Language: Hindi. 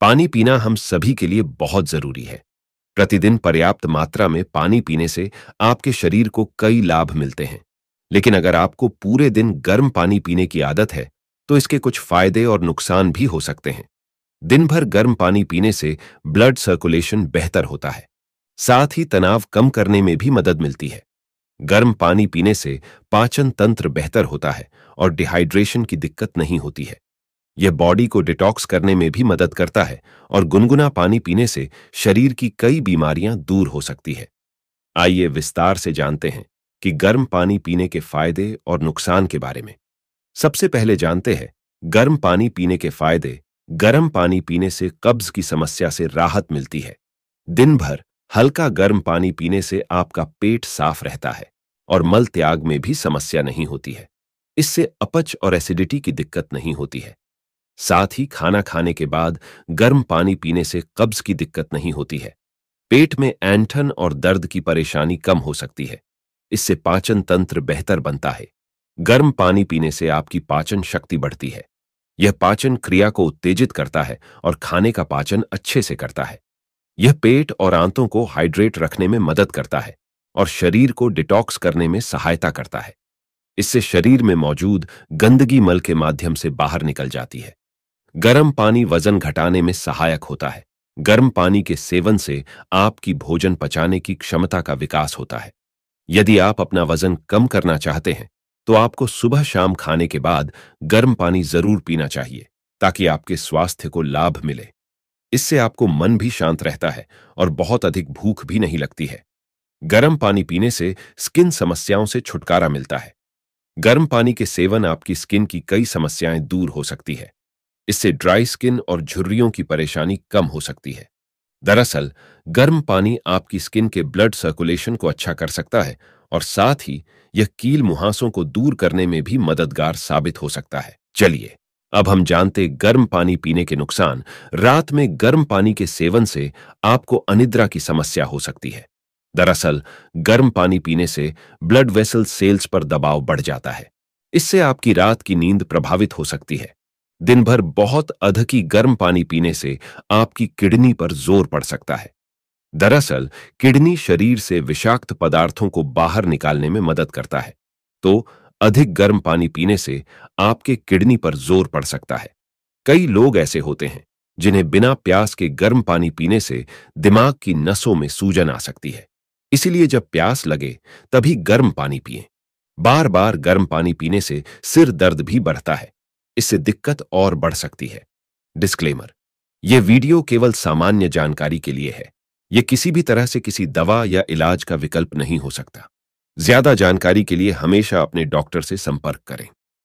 पानी पीना हम सभी के लिए बहुत जरूरी है प्रतिदिन पर्याप्त मात्रा में पानी पीने से आपके शरीर को कई लाभ मिलते हैं लेकिन अगर आपको पूरे दिन गर्म पानी पीने की आदत है तो इसके कुछ फायदे और नुकसान भी हो सकते हैं दिन भर गर्म पानी पीने से ब्लड सर्कुलेशन बेहतर होता है साथ ही तनाव कम करने में भी मदद मिलती है गर्म पानी पीने से पाचन तंत्र बेहतर होता है और डिहाइड्रेशन की दिक्कत नहीं होती है यह बॉडी को डिटॉक्स करने में भी मदद करता है और गुनगुना पानी पीने से शरीर की कई बीमारियां दूर हो सकती है आइए विस्तार से जानते हैं कि गर्म पानी पीने के फायदे और नुकसान के बारे में सबसे पहले जानते हैं गर्म पानी पीने के फायदे गर्म पानी पीने से कब्ज की समस्या से राहत मिलती है दिन भर हल्का गर्म पानी पीने से आपका पेट साफ रहता है और मल त्याग में भी समस्या नहीं होती है इससे अपच और एसिडिटी की दिक्कत नहीं होती है साथ ही खाना खाने के बाद गर्म पानी पीने से कब्ज की दिक्कत नहीं होती है पेट में एंठन और दर्द की परेशानी कम हो सकती है इससे पाचन तंत्र बेहतर बनता है गर्म पानी पीने से आपकी पाचन शक्ति बढ़ती है यह पाचन क्रिया को उत्तेजित करता है और खाने का पाचन अच्छे से करता है यह पेट और आंतों को हाइड्रेट रखने में मदद करता है और शरीर को डिटॉक्स करने में सहायता करता है इससे शरीर में मौजूद गंदगी मल के माध्यम से बाहर निकल जाती है गर्म पानी वजन घटाने में सहायक होता है गर्म पानी के सेवन से आपकी भोजन पचाने की क्षमता का विकास होता है यदि आप अपना वजन कम करना चाहते हैं तो आपको सुबह शाम खाने के बाद गर्म पानी जरूर पीना चाहिए ताकि आपके स्वास्थ्य को लाभ मिले इससे आपको मन भी शांत रहता है और बहुत अधिक भूख भी नहीं लगती है गर्म पानी पीने से स्किन समस्याओं से छुटकारा मिलता है गर्म पानी के सेवन आपकी स्किन की कई समस्याएं दूर हो सकती है इससे ड्राई स्किन और झुर्रियों की परेशानी कम हो सकती है दरअसल गर्म पानी आपकी स्किन के ब्लड सर्कुलेशन को अच्छा कर सकता है और साथ ही यह कील मुहासों को दूर करने में भी मददगार साबित हो सकता है चलिए अब हम जानते गर्म पानी पीने के नुकसान रात में गर्म पानी के सेवन से आपको अनिद्रा की समस्या हो सकती है दरअसल गर्म पानी पीने से ब्लड वेसल सेल्स पर दबाव बढ़ जाता है इससे आपकी रात की नींद प्रभावित हो सकती है दिन भर बहुत अधकी गर्म पानी पीने से आपकी किडनी पर जोर पड़ सकता है दरअसल किडनी शरीर से विषाक्त पदार्थों को बाहर निकालने में मदद करता है तो अधिक गर्म पानी पीने से आपके किडनी पर जोर पड़ सकता है कई लोग ऐसे होते हैं जिन्हें बिना प्यास के गर्म पानी पीने से दिमाग की नसों में सूजन आ सकती है इसीलिए जब प्यास लगे तभी गर्म पानी पिए बार बार गर्म पानी पीने से सिर दर्द भी बढ़ता है इससे दिक्कत और बढ़ सकती है डिस्क्लेमर यह वीडियो केवल सामान्य जानकारी के लिए है यह किसी भी तरह से किसी दवा या इलाज का विकल्प नहीं हो सकता ज्यादा जानकारी के लिए हमेशा अपने डॉक्टर से संपर्क करें